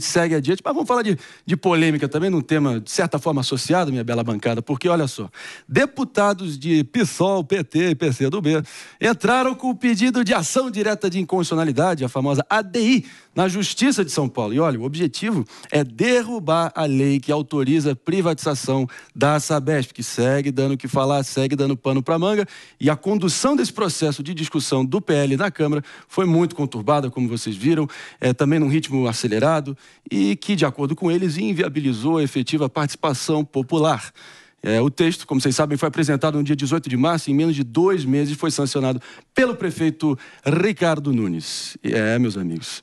segue adiante, mas vamos falar de, de polêmica também, num tema de certa forma associado, minha bela bancada, porque olha só, deputados de PSOL, PT e PCdoB entraram com o pedido de ação direta de inconstitucionalidade, a famosa ADI, na Justiça de São Paulo. E olha, o objetivo é derrubar a lei que autoriza a privatização da Sabesp, que segue dando o que falar, segue dando pano para manga. E a condução desse processo de discussão do PL na Câmara foi muito conturbada, como vocês viram, é, também num ritmo acelerado e que, de acordo com eles, inviabilizou a efetiva participação popular. É, o texto, como vocês sabem, foi apresentado no dia 18 de março e em menos de dois meses foi sancionado pelo prefeito Ricardo Nunes. É, meus amigos,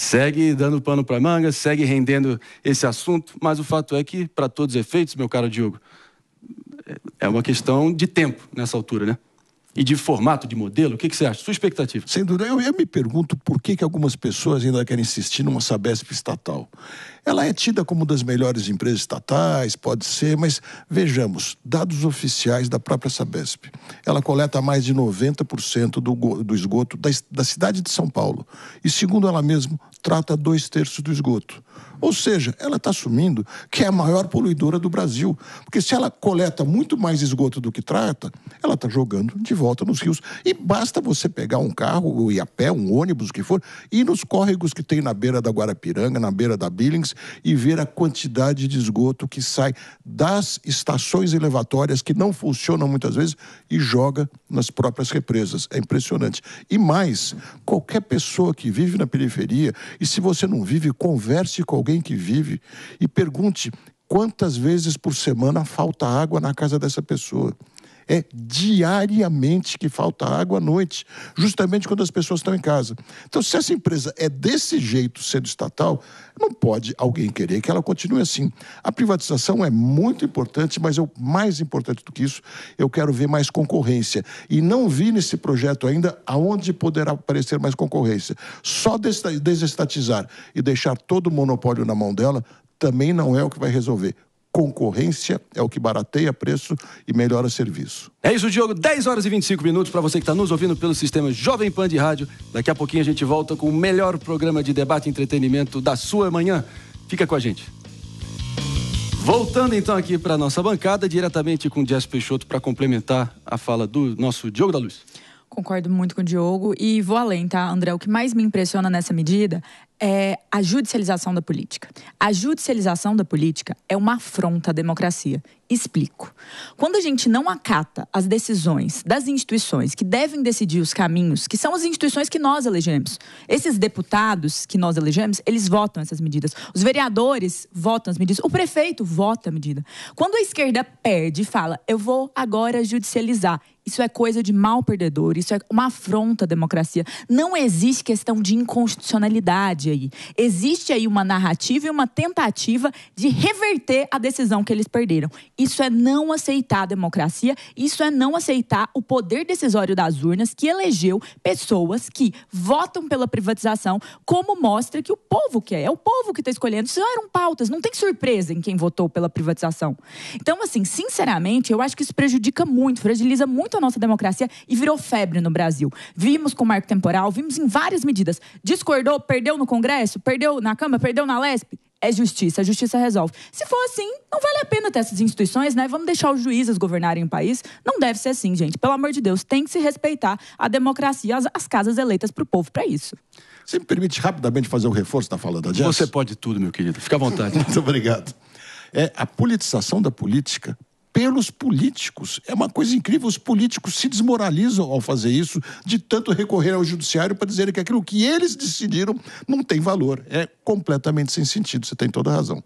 segue dando pano para manga, segue rendendo esse assunto, mas o fato é que, para todos os efeitos, meu caro Diogo, é, é uma questão de tempo nessa altura, né? E de formato, de modelo, o que, que você acha? Sua expectativa? Sem dúvida, eu, eu me pergunto por que, que algumas pessoas ainda querem insistir numa Sabesp estatal. Ela é tida como uma das melhores empresas estatais, pode ser, mas vejamos, dados oficiais da própria Sabesp. Ela coleta mais de 90% do, do esgoto da, da cidade de São Paulo. E, segundo ela mesma, trata dois terços do esgoto. Ou seja, ela está assumindo que é a maior poluidora do Brasil. Porque se ela coleta muito mais esgoto do que trata, ela está jogando de volta nos rios. E basta você pegar um carro, ou ir a pé, um ônibus, o que for, e ir nos córregos que tem na beira da Guarapiranga, na beira da Billings, e ver a quantidade de esgoto que sai das estações elevatórias que não funcionam muitas vezes e joga nas próprias represas. É impressionante. E mais, qualquer pessoa que vive na periferia, e se você não vive, converse com alguém que vive e pergunte quantas vezes por semana falta água na casa dessa pessoa é diariamente que falta água à noite, justamente quando as pessoas estão em casa. Então, se essa empresa é desse jeito sendo estatal, não pode alguém querer que ela continue assim. A privatização é muito importante, mas eu, mais importante do que isso, eu quero ver mais concorrência. E não vi nesse projeto ainda aonde poderá aparecer mais concorrência. Só desestatizar e deixar todo o monopólio na mão dela também não é o que vai resolver concorrência é o que barateia preço e melhora serviço. É isso, Diogo. 10 horas e 25 minutos para você que está nos ouvindo pelo sistema Jovem Pan de Rádio. Daqui a pouquinho a gente volta com o melhor programa de debate e entretenimento da sua manhã. Fica com a gente. Voltando então aqui para a nossa bancada, diretamente com o Jess Peixoto para complementar a fala do nosso Diogo da Luz. Concordo muito com o Diogo e vou além, tá, André? O que mais me impressiona nessa medida é a judicialização da política. A judicialização da política é uma afronta à democracia. Explico. Quando a gente não acata as decisões das instituições que devem decidir os caminhos, que são as instituições que nós elegemos, esses deputados que nós elegemos, eles votam essas medidas. Os vereadores votam as medidas. O prefeito vota a medida. Quando a esquerda perde e fala, eu vou agora judicializar, isso é coisa de mal perdedor, isso é uma afronta à democracia. Não existe questão de inconstitucionalidade aí. Existe aí uma narrativa e uma tentativa de reverter a decisão que eles perderam. Isso é não aceitar a democracia, isso é não aceitar o poder decisório das urnas que elegeu pessoas que votam pela privatização, como mostra que o povo quer, é, é o povo que está escolhendo. Isso não eram pautas, não tem surpresa em quem votou pela privatização. Então, assim, sinceramente, eu acho que isso prejudica muito, fragiliza muito a nossa democracia e virou febre no Brasil. Vimos com o marco temporal, vimos em várias medidas. Discordou, perdeu no Congresso Congresso, perdeu na Câmara, perdeu na Lespe, é justiça, a justiça resolve. Se for assim, não vale a pena ter essas instituições, né? Vamos deixar os juízes governarem o país. Não deve ser assim, gente. Pelo amor de Deus, tem que se respeitar a democracia, as, as casas eleitas para o povo para isso. Você me permite rapidamente fazer um reforço da fala da Jess? Você pode tudo, meu querido. Fica à vontade. Muito obrigado. É, a politização da política pelos políticos. É uma coisa incrível, os políticos se desmoralizam ao fazer isso, de tanto recorrer ao judiciário para dizer que aquilo que eles decidiram não tem valor. É completamente sem sentido, você tem toda a razão.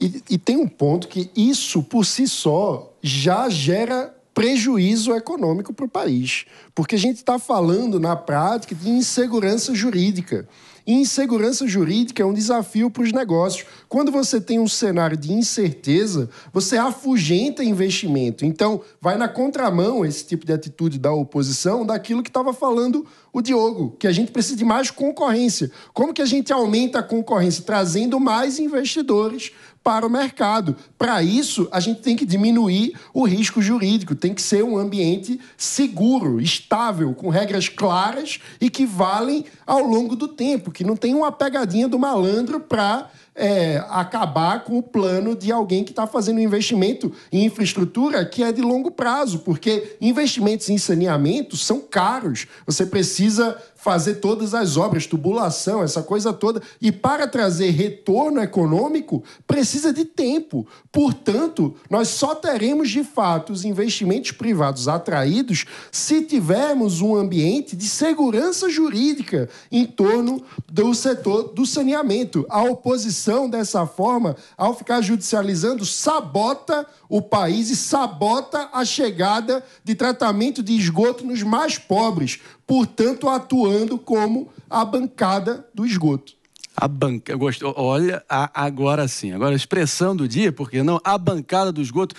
E, e tem um ponto que isso por si só já gera prejuízo econômico para o país, porque a gente está falando na prática de insegurança jurídica insegurança jurídica é um desafio para os negócios. Quando você tem um cenário de incerteza, você afugenta investimento. Então, vai na contramão esse tipo de atitude da oposição daquilo que estava falando o Diogo, que a gente precisa de mais concorrência. Como que a gente aumenta a concorrência? Trazendo mais investidores para o mercado. Para isso, a gente tem que diminuir o risco jurídico, tem que ser um ambiente seguro, estável, com regras claras e que valem ao longo do tempo, que não tem uma pegadinha do malandro para é, acabar com o plano de alguém que está fazendo investimento em infraestrutura que é de longo prazo, porque investimentos em saneamento são caros. Você precisa fazer todas as obras, tubulação, essa coisa toda. E para trazer retorno econômico, precisa de tempo. Portanto, nós só teremos de fato os investimentos privados atraídos se tivermos um ambiente de segurança jurídica em torno do setor do saneamento. A oposição, dessa forma, ao ficar judicializando, sabota o país e sabota a chegada de tratamento de esgoto nos mais pobres portanto, atuando como a bancada do esgoto. A banca, gostou? Olha, a, agora sim. Agora, a expressão do dia, porque não? A bancada do esgoto.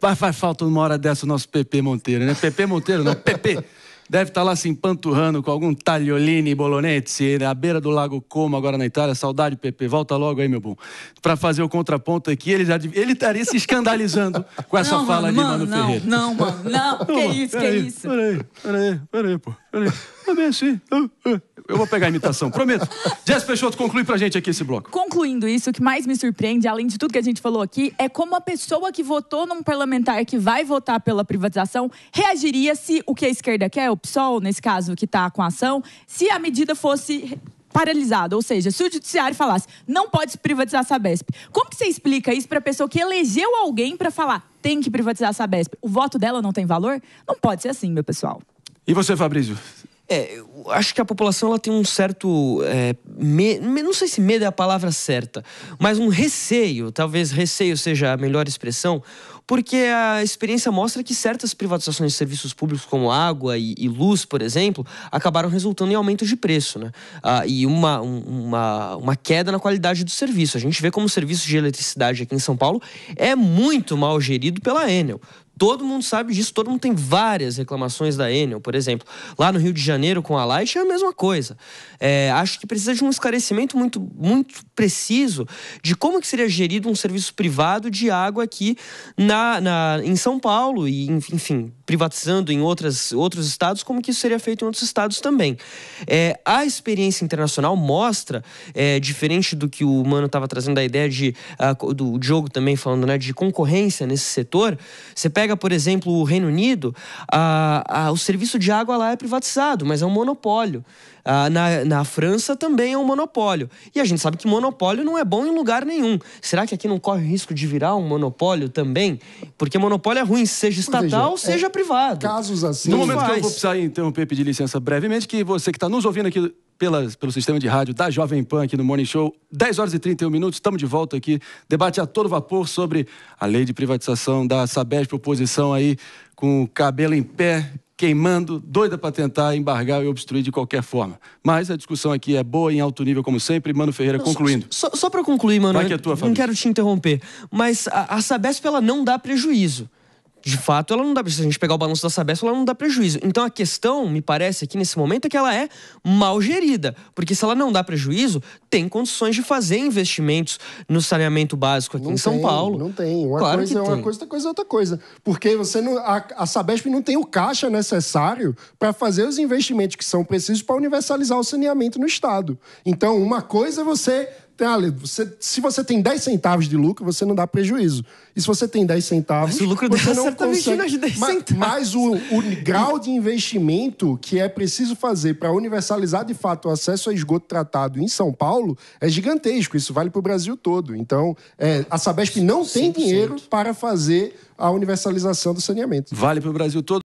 Vai, vai falta uma hora dessa o nosso PP Monteiro, né? PP Monteiro, não, PP. Deve estar tá lá se empanturrando com algum tagliolini bolognese na beira do Lago Como, agora na Itália. Saudade, Pepe. Volta logo aí, meu bom. Para fazer o contraponto aqui, ele já ele estaria se escandalizando com essa não, fala mano, de Mano, mano Ferreira. Não, não, mano, não. não que mano, isso, que aí, isso. Peraí, peraí, peraí, pô. Peraí. É bem assim. Ah, ah. Eu vou pegar a imitação, prometo. Jess Peixoto, conclui pra gente aqui esse bloco. Concluindo isso, o que mais me surpreende, além de tudo que a gente falou aqui, é como a pessoa que votou num parlamentar que vai votar pela privatização reagiria se o que a esquerda quer, o PSOL, nesse caso, que tá com a ação, se a medida fosse paralisada, ou seja, se o judiciário falasse não pode privatizar a Sabesp, como que você explica isso para a pessoa que elegeu alguém para falar tem que privatizar a Sabesp? O voto dela não tem valor? Não pode ser assim, meu pessoal. E você, Fabrício? É, eu acho que a população ela tem um certo. É, me, não sei se medo é a palavra certa, mas um receio, talvez receio seja a melhor expressão, porque a experiência mostra que certas privatizações de serviços públicos, como água e, e luz, por exemplo, acabaram resultando em aumento de preço né? Ah, e uma, uma, uma queda na qualidade do serviço. A gente vê como o serviço de eletricidade aqui em São Paulo é muito mal gerido pela Enel. Todo mundo sabe disso, todo mundo tem várias reclamações da Enel, por exemplo. Lá no Rio de Janeiro com a Light é a mesma coisa. É, acho que precisa de um esclarecimento muito, muito preciso de como que seria gerido um serviço privado de água aqui na, na, em São Paulo e, enfim, privatizando em outras, outros estados, como que isso seria feito em outros estados também. É, a experiência internacional mostra, é, diferente do que o Mano estava trazendo a ideia de, ah, do Diogo também falando, né, de concorrência nesse setor, você pega, por exemplo, o Reino Unido, a, a, o serviço de água lá é privatizado, mas é um monopólio. Ah, na, na França também é um monopólio. E a gente sabe que monopólio não é bom em lugar nenhum. Será que aqui não corre o risco de virar um monopólio também? Porque monopólio é ruim, seja estatal, é, seja, seja é, privado. Casos assim. No momento faz. que eu vou precisar interromper, pedir licença brevemente, que você que está nos ouvindo aqui pela, pelo sistema de rádio da Jovem Pan aqui no Morning Show. 10 horas e 31 minutos, estamos de volta aqui. Debate a todo vapor sobre a lei de privatização da Sabesp, oposição aí com o cabelo em pé queimando, doida para tentar embargar e obstruir de qualquer forma. Mas a discussão aqui é boa em alto nível, como sempre. Mano Ferreira, concluindo. Só, só, só para concluir, mano, Vai que é tua, não quero te interromper, mas a, a Sabesp ela não dá prejuízo de fato, ela não dá prejuízo. Se a gente pegar o balanço da Sabesp, ela não dá prejuízo. Então a questão, me parece aqui nesse momento, é que ela é mal gerida. Porque se ela não dá prejuízo, tem condições de fazer investimentos no saneamento básico aqui não em tem, São Paulo. Não tem. Uma claro coisa é uma tem. coisa, outra coisa é outra coisa. Porque você não, a, a Sabesp não tem o caixa necessário para fazer os investimentos que são precisos para universalizar o saneamento no Estado. Então, uma coisa é você ah, você, se você tem 10 centavos de lucro, você não dá prejuízo. E se você tem 10 centavos, mas o lucro você não tá consegue. 10 mas, mas o, o grau de investimento que é preciso fazer para universalizar de fato o acesso a esgoto tratado em São Paulo é gigantesco. Isso vale para o Brasil todo. Então, é, a Sabesp não tem dinheiro para fazer a universalização do saneamento. Vale para o Brasil todo.